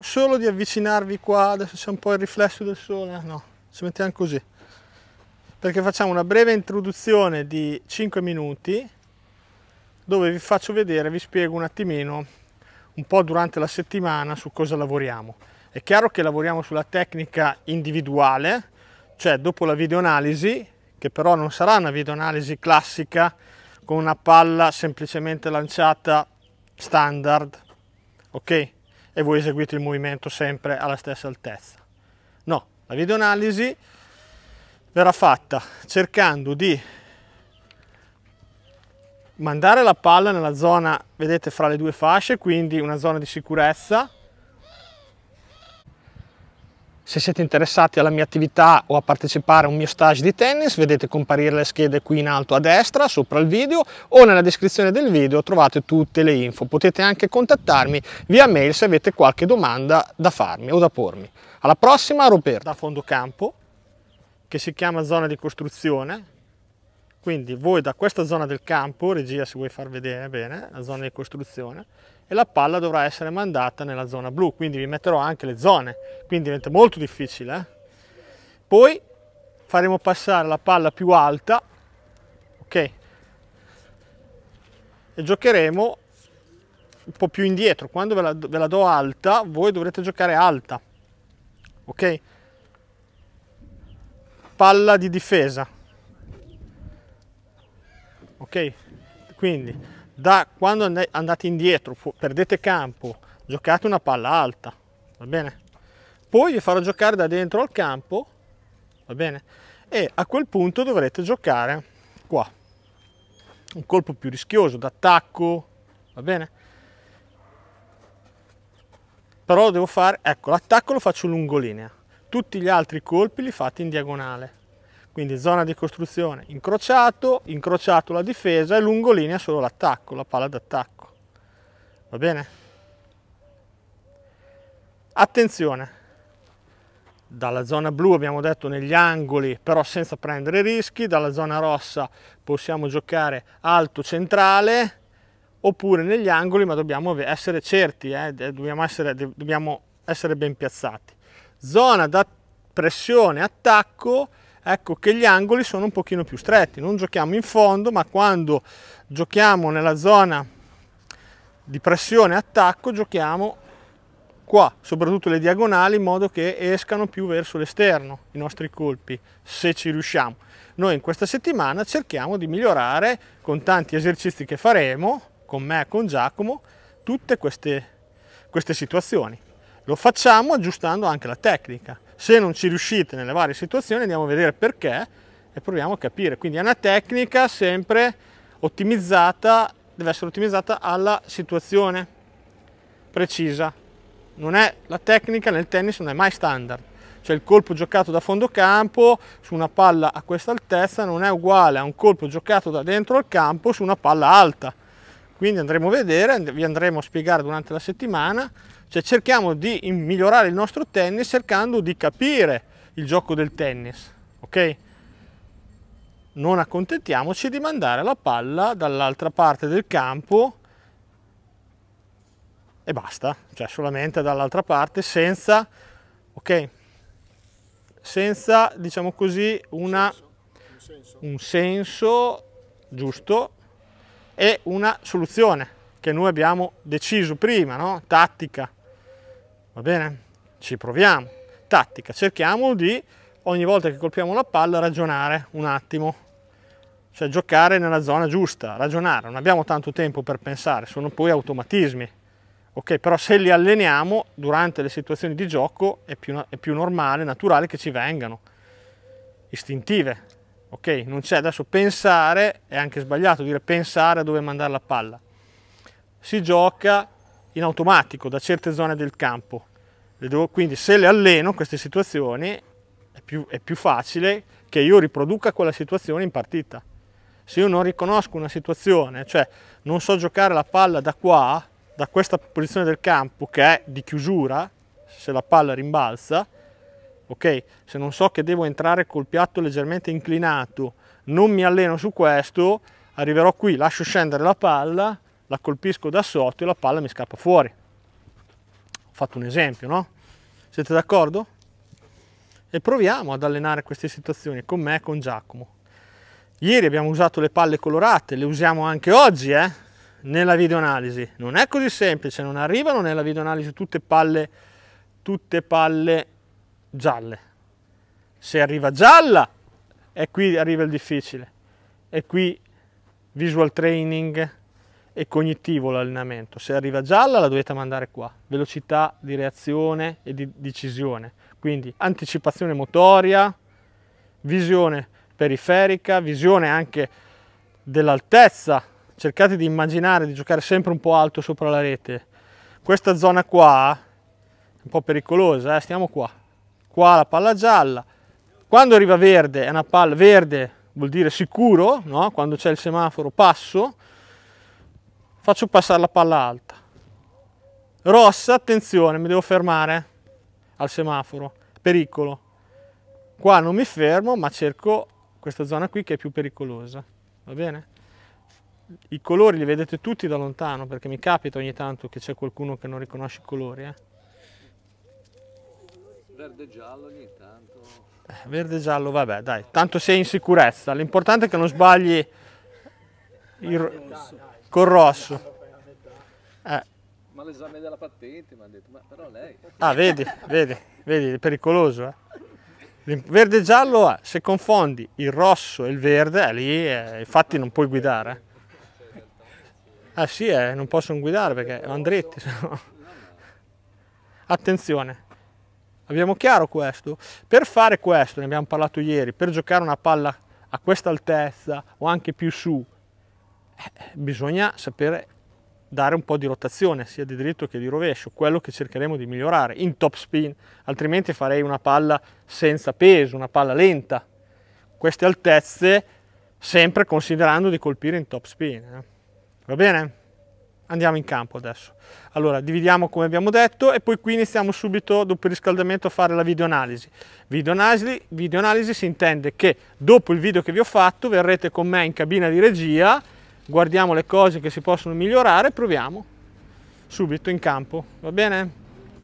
Solo di avvicinarvi qua, adesso c'è un po' il riflesso del sole, eh, no, ci mettiamo così. Perché facciamo una breve introduzione di 5 minuti dove vi faccio vedere, vi spiego un attimino, un po' durante la settimana su cosa lavoriamo. È chiaro che lavoriamo sulla tecnica individuale, cioè dopo la videoanalisi, che però non sarà una videoanalisi classica con una palla semplicemente lanciata standard, ok? e voi eseguite il movimento sempre alla stessa altezza. No, la videoanalisi verrà fatta cercando di mandare la palla nella zona, vedete, fra le due fasce, quindi una zona di sicurezza se siete interessati alla mia attività o a partecipare a un mio stage di tennis vedete comparire le schede qui in alto a destra sopra il video o nella descrizione del video trovate tutte le info. Potete anche contattarmi via mail se avete qualche domanda da farmi o da pormi. Alla prossima Roberto da fondo campo che si chiama zona di costruzione quindi voi da questa zona del campo, regia se vuoi far vedere bene, la zona di costruzione, e la palla dovrà essere mandata nella zona blu, quindi vi metterò anche le zone, quindi diventa molto difficile. Eh. Poi faremo passare la palla più alta, ok? E giocheremo un po' più indietro, quando ve la, ve la do alta, voi dovrete giocare alta, ok? Palla di difesa, ok? Quindi da quando andate indietro, perdete campo, giocate una palla alta, va bene? Poi vi farò giocare da dentro al campo, va bene? E a quel punto dovrete giocare qua, un colpo più rischioso, d'attacco, va bene? Però devo fare, ecco, l'attacco lo faccio lungolinea, tutti gli altri colpi li fate in diagonale quindi zona di costruzione incrociato, incrociato la difesa e lungolinea solo l'attacco, la palla d'attacco. Va bene? Attenzione, dalla zona blu abbiamo detto negli angoli però senza prendere rischi, dalla zona rossa possiamo giocare alto centrale oppure negli angoli ma dobbiamo essere certi, eh? dobbiamo, essere, dobbiamo essere ben piazzati. Zona da pressione, attacco, ecco che gli angoli sono un pochino più stretti, non giochiamo in fondo ma quando giochiamo nella zona di pressione attacco giochiamo qua, soprattutto le diagonali in modo che escano più verso l'esterno i nostri colpi, se ci riusciamo. Noi in questa settimana cerchiamo di migliorare con tanti esercizi che faremo, con me e con Giacomo, tutte queste, queste situazioni. Lo facciamo aggiustando anche la tecnica se non ci riuscite nelle varie situazioni andiamo a vedere perché e proviamo a capire. Quindi è una tecnica sempre ottimizzata, deve essere ottimizzata alla situazione precisa. Non è la tecnica nel tennis non è mai standard. Cioè il colpo giocato da fondo campo su una palla a questa altezza non è uguale a un colpo giocato da dentro al campo su una palla alta. Quindi andremo a vedere, vi andremo a spiegare durante la settimana cioè cerchiamo di migliorare il nostro tennis cercando di capire il gioco del tennis, ok? Non accontentiamoci di mandare la palla dall'altra parte del campo e basta, cioè solamente dall'altra parte senza, ok? Senza, diciamo così, una, un, senso. giusto e una soluzione che noi abbiamo deciso prima, no? Tattica, va bene? Ci proviamo. Tattica, cerchiamo di ogni volta che colpiamo la palla ragionare un attimo, cioè giocare nella zona giusta, ragionare, non abbiamo tanto tempo per pensare, sono poi automatismi. Ok, però se li alleniamo durante le situazioni di gioco è più, è più normale, naturale che ci vengano, istintive. Ok, non c'è adesso pensare, è anche sbagliato dire pensare a dove mandare la palla. Si gioca in automatico da certe zone del campo. Devo, quindi se le alleno queste situazioni è più, è più facile che io riproduca quella situazione in partita. Se io non riconosco una situazione, cioè non so giocare la palla da qua, da questa posizione del campo che è di chiusura, se la palla rimbalza, ok? Se non so che devo entrare col piatto leggermente inclinato, non mi alleno su questo, arriverò qui, lascio scendere la palla, la colpisco da sotto e la palla mi scappa fuori. Ho fatto un esempio, no? Siete d'accordo? E proviamo ad allenare queste situazioni con me e con Giacomo. Ieri abbiamo usato le palle colorate, le usiamo anche oggi, eh? Nella videoanalisi. Non è così semplice, non arrivano nella videoanalisi tutte palle, tutte palle gialle. Se arriva gialla, è qui arriva il difficile. E qui visual training, e cognitivo l'allenamento. Se arriva gialla la dovete mandare qua, velocità di reazione e di decisione, quindi anticipazione motoria, visione periferica, visione anche dell'altezza, cercate di immaginare di giocare sempre un po' alto sopra la rete. Questa zona qua è un po' pericolosa, eh? stiamo qua. Qua la palla gialla, quando arriva verde è una palla verde vuol dire sicuro, no? quando c'è il semaforo passo, faccio passare la palla alta. Rossa, attenzione, mi devo fermare al semaforo, pericolo. Qua non mi fermo, ma cerco questa zona qui che è più pericolosa, va bene? I colori li vedete tutti da lontano, perché mi capita ogni tanto che c'è qualcuno che non riconosce i colori, eh? Verde giallo ogni tanto. Eh, verde e giallo, vabbè, dai, tanto sei in sicurezza. L'importante è che non sbagli il rosso. Col rosso. Eh. Ma l'esame della patente mi ha detto, ma però lei... Ah, vedi, vedi, vedi, è pericoloso, eh? verde e giallo è, eh, se confondi il rosso e il verde, eh, lì eh, infatti non puoi guidare. Ah sì, eh, non possono guidare perché andretti. No. Attenzione, abbiamo chiaro questo? Per fare questo, ne abbiamo parlato ieri, per giocare una palla a questa altezza o anche più su, eh, bisogna sapere dare un po' di rotazione sia di dritto che di rovescio, quello che cercheremo di migliorare in top spin, altrimenti farei una palla senza peso, una palla lenta. Queste altezze sempre considerando di colpire in top spin. Eh. Va bene? Andiamo in campo adesso. Allora, dividiamo come abbiamo detto e poi qui iniziamo subito dopo il riscaldamento a fare la videoanalisi. Videoanalisi, videoanalisi si intende che dopo il video che vi ho fatto verrete con me in cabina di regia guardiamo le cose che si possono migliorare e proviamo subito in campo, va bene?